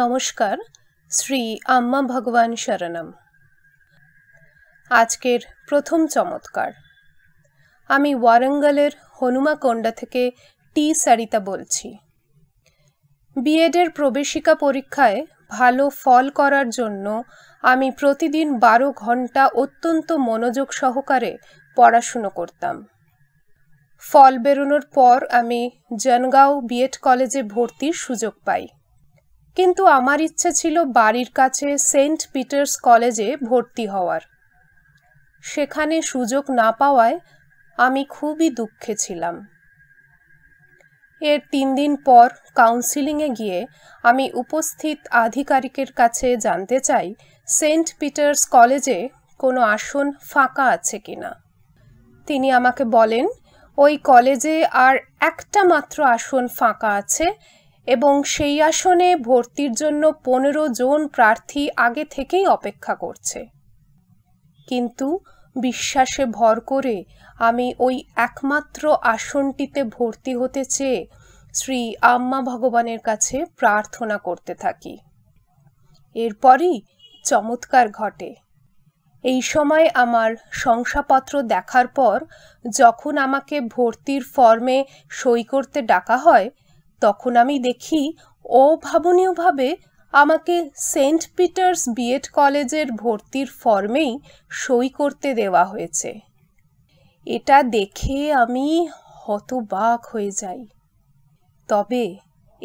নমস্কার শ্রী আম্মা ভগবান শরণম আজকের প্রথম চমৎকার আমি ওয়ারঙ্গলের হনুমাকোন্ডা থেকে টি সারিতা বলছি বিএডের প্রবেশিকা পরীক্ষায় ভালো ফল করার জন্য আমি প্রতিদিন বারো ঘন্টা অত্যন্ত মনোযোগ সহকারে পড়াশুনো করতাম ফল বেরোনোর পর আমি জনগাঁও বিএড কলেজে ভর্তির সুযোগ পাই কিন্তু আমার ইচ্ছে ছিল বাড়ির কাছে সেন্ট পিটার্স কলেজে ভর্তি হওয়ার সেখানে সুযোগ না পাওয়ায় আমি খুবই দুঃখে ছিলাম এর তিন দিন পর কাউন্সিলিংয়ে গিয়ে আমি উপস্থিত আধিকারিকের কাছে জানতে চাই সেন্ট পিটার্স কলেজে কোনো আসন ফাঁকা আছে কিনা তিনি আমাকে বলেন ওই কলেজে আর একটা মাত্র আসন ফাঁকা আছে এবং সেই আসনে ভর্তির জন্য পনেরো জন প্রার্থী আগে থেকেই অপেক্ষা করছে কিন্তু বিশ্বাসে ভর করে আমি ওই একমাত্র আসনটিতে ভর্তি হতে চেয়ে শ্রী আম্মা ভগবানের কাছে প্রার্থনা করতে থাকি এরপরই চমৎকার ঘটে এই সময় আমার শংসাপত্র দেখার পর যখন আমাকে ভর্তির ফর্মে সই করতে ডাকা হয় তখন আমি দেখি অভাবনীয়ভাবে আমাকে সেন্ট পিটার্স বিএড কলেজের ভর্তির ফর্মেই সই করতে দেওয়া হয়েছে এটা দেখে আমি হতবাক হয়ে যাই তবে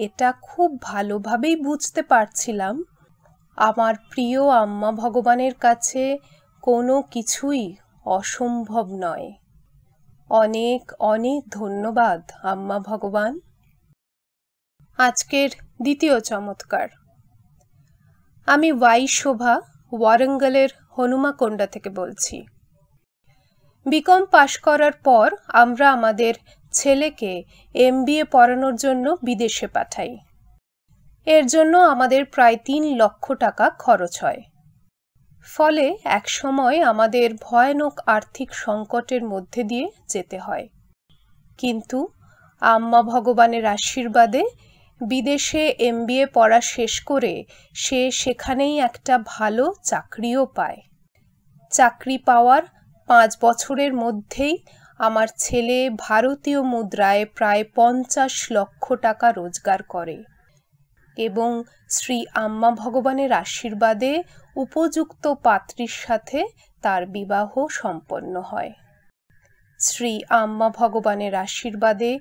এটা খুব ভালোভাবেই বুঝতে পারছিলাম আমার প্রিয় আম্মা ভগবানের কাছে কোনো কিছুই অসম্ভব নয় অনেক অনেক ধন্যবাদ আম্মা ভগবান আজকের দ্বিতীয় চমৎকার আমি ওয়াই শোভা ওয়ারাঙ্গলের হনুমাকোন্ডা থেকে বলছি বিকম পাশ করার পর আমরা আমাদের ছেলেকে এম পড়ানোর জন্য বিদেশে পাঠাই এর জন্য আমাদের প্রায় তিন লক্ষ টাকা খরচ হয় ফলে একসময় আমাদের ভয়ানক আর্থিক সংকটের মধ্যে দিয়ে যেতে হয় কিন্তু আম্মা ভগবানের আশীর্বাদে বিদেশে এম পড়া শেষ করে সে সেখানেই একটা ভালো চাকরিও পায় চাকরি পাওয়ার পাঁচ বছরের মধ্যেই আমার ছেলে ভারতীয় মুদ্রায় প্রায় পঞ্চাশ লক্ষ টাকা রোজগার করে এবং শ্রী আম্মা ভগবানের আশীর্বাদে উপযুক্ত পাত্রীর সাথে তার বিবাহ সম্পন্ন হয় শ্রী আম্মা ভগবানের আশীর্বাদে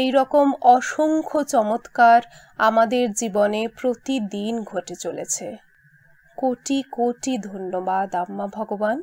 এই রকম অসংখ্য চমৎকার আমাদের জীবনে প্রতিদিন ঘটে চলেছে কোটি কোটি ধন্যবাদ আম্মা ভগবান